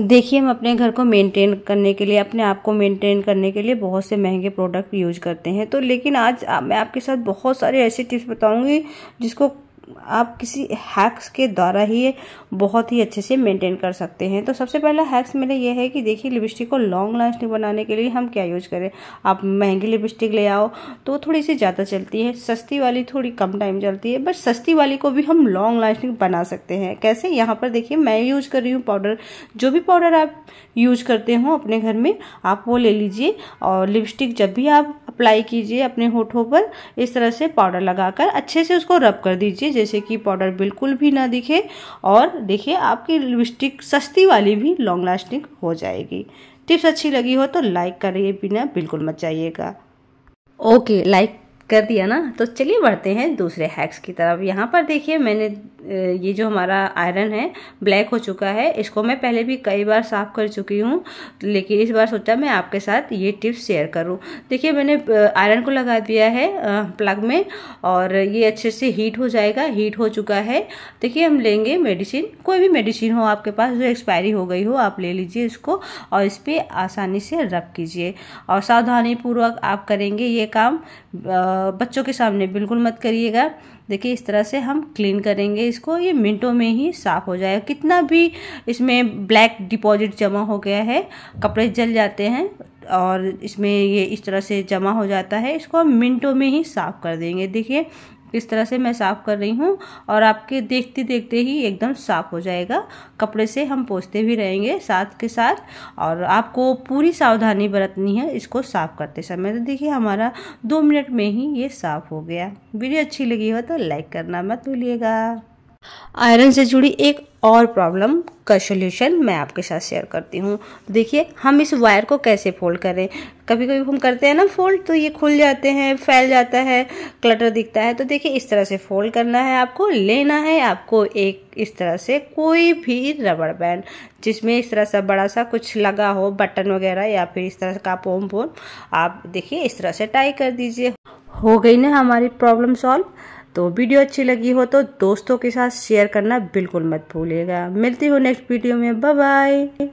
देखिए हम अपने घर को मेंटेन करने के लिए अपने आप को मेंटेन करने के लिए बहुत से महंगे प्रोडक्ट यूज करते हैं तो लेकिन आज मैं आपके साथ बहुत सारे ऐसे टिप्स बताऊंगी जिसको आप किसी हैक्स के द्वारा ही बहुत ही अच्छे से मेंटेन कर सकते हैं तो सबसे पहला हैक्स मेरा ये है कि देखिए लिपस्टिक को लॉन्ग लास्टिंग बनाने के लिए हम क्या यूज करें आप महंगी लिपस्टिक ले आओ तो थोड़ी सी ज़्यादा चलती है सस्ती वाली थोड़ी कम टाइम चलती है बट सस्ती वाली को भी हम लॉन्ग लास्टिंग बना सकते हैं कैसे यहाँ पर देखिए मैं यूज कर रही हूँ पाउडर जो भी पाउडर आप यूज करते हो अपने घर में आप वो ले लीजिए और लिपस्टिक जब भी आप अप्लाई कीजिए अपने होठों पर इस तरह से पाउडर लगाकर अच्छे से उसको रब कर दीजिए जैसे कि पाउडर बिल्कुल भी ना दिखे और देखिए आपकी लिपस्टिक सस्ती वाली भी लॉन्ग लास्टिंग हो जाएगी टिप्स अच्छी लगी हो तो लाइक करिए बिना बिल्कुल मत जाइएगा ओके लाइक कर दिया ना तो चलिए बढ़ते हैं दूसरे हैक्स की तरफ यहाँ पर देखिए मैंने ये जो हमारा आयरन है ब्लैक हो चुका है इसको मैं पहले भी कई बार साफ़ कर चुकी हूँ लेकिन इस बार सोचा मैं आपके साथ ये टिप्स शेयर करूँ देखिए मैंने आयरन को लगा दिया है प्लग में और ये अच्छे से हीट हो जाएगा हीट हो चुका है देखिए हम लेंगे मेडिसिन कोई भी मेडिसिन हो आपके पास जो एक्सपायरी हो गई हो आप ले लीजिए इसको और इस पर आसानी से रब कीजिए और सावधानीपूर्वक आप करेंगे ये काम बच्चों के सामने बिल्कुल मत करिएगा देखिए इस तरह से हम क्लीन करेंगे इसको ये मिनटों में ही साफ़ हो जाएगा कितना भी इसमें ब्लैक डिपॉजिट जमा हो गया है कपड़े जल जाते हैं और इसमें ये इस तरह से जमा हो जाता है इसको हम मिनटों में ही साफ़ कर देंगे देखिए इस तरह से मैं साफ़ कर रही हूँ और आपके देखते देखते ही एकदम साफ़ हो जाएगा कपड़े से हम पोछते भी रहेंगे साथ के साथ और आपको पूरी सावधानी बरतनी है इसको साफ़ करते समय तो देखिए हमारा दो मिनट में ही ये साफ़ हो गया वीडियो अच्छी लगी हो तो लाइक करना मत भूलिएगा आयरन से जुड़ी एक और प्रॉब्लम का सोल्यूशन मैं आपके साथ शेयर करती हूँ तो देखिए हम इस वायर को कैसे फोल्ड करें कभी कभी हम करते हैं ना फोल्ड तो ये खुल जाते हैं फैल जाता है क्लटर दिखता है तो देखिए इस तरह से फोल्ड करना है आपको लेना है आपको एक इस तरह से कोई भी रबड़ बैंड जिसमें इस तरह से बड़ा सा कुछ लगा हो बटन वगैरह या फिर इस तरह का पोम पोम आप देखिए इस तरह से टाई कर दीजिए हो गई ना हमारी प्रॉब्लम सॉल्व तो वीडियो अच्छी लगी हो तो दोस्तों के साथ शेयर करना बिल्कुल मत भूलिएगा मिलती हूँ नेक्स्ट वीडियो में बाय